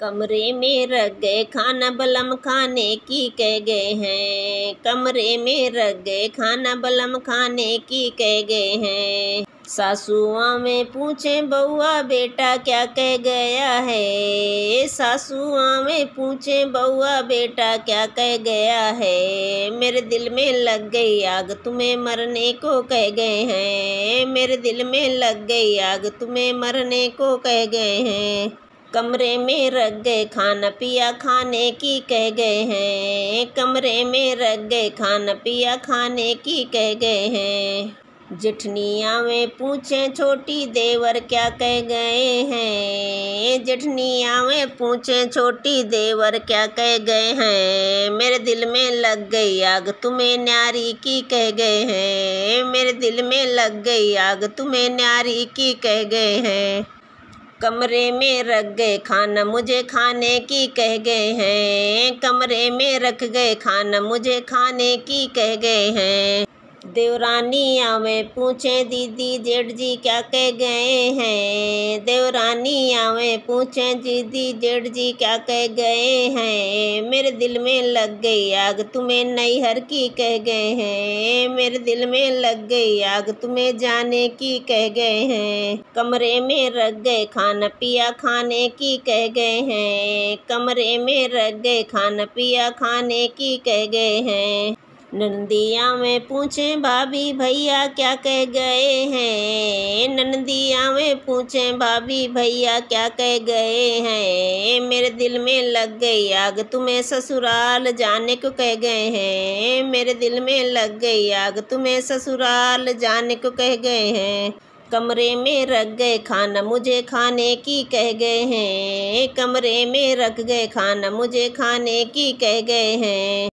कमरे में रख गए खाना बलम खाने की कह गए हैं कमरे में रख गए खाना बलम खाने की कह गए हैं सासुआ में पूछे बउआ बेटा क्या कह गया है सासुआ में पूछे बउआ बेटा क्या कह गया है मेरे दिल में लग गई आग तुम्हें मरने को कह गए हैं मेरे दिल में लग गई आग तुम्हें मरने को कह गए हैं कमरे में रख गए खाना पिया खाने की कह गए हैं कमरे में रख गए खाना पिया खाने की कह गए हैं जिठनिया में पूछे छोटी देवर क्या कह गए हैं जिठनिया में पूछे छोटी देवर क्या कह गए हैं मेरे दिल में लग गई आग तुम्हें न्यारी की कह गए हैं मेरे दिल में लग गई आग तुम्हें न्यारी की कह गए हैं कमरे में रख गए खाना मुझे खाने की कह गए हैं कमरे में रख गए खाना मुझे खाने की कह गए हैं देवरानी आवे पूछे दीदी जेठ जी क्या कह गए हैं देवरानी आवे पूछे दीदी जेठ जी क्या कह गए हैं मेरे दिल में लग गई आग तुम्हें नई हर की कह गए हैं मेरे दिल में लग गई आग तुम्हें जाने की कह गए हैं कमरे में रख गए खाना पिया खाने की कह गए हैं कमरे में रख गए खाना पिया खाने की कह गए हैं नंदिया में पूछे भाभी भैया क्या कह गए हैं नंदिया में पूछे भाभी भैया क्या कह गए हैं मेरे दिल में लग गई आग तुम्हें ससुराल जाने को कह गए हैं मेरे दिल में लग गई आग तुम्हें ससुराल जाने को कह गए हैं कमरे में रख गए खाना मुझे खाने की कह गए हैं कमरे में रख गए खाना मुझे खाने की कह गए हैं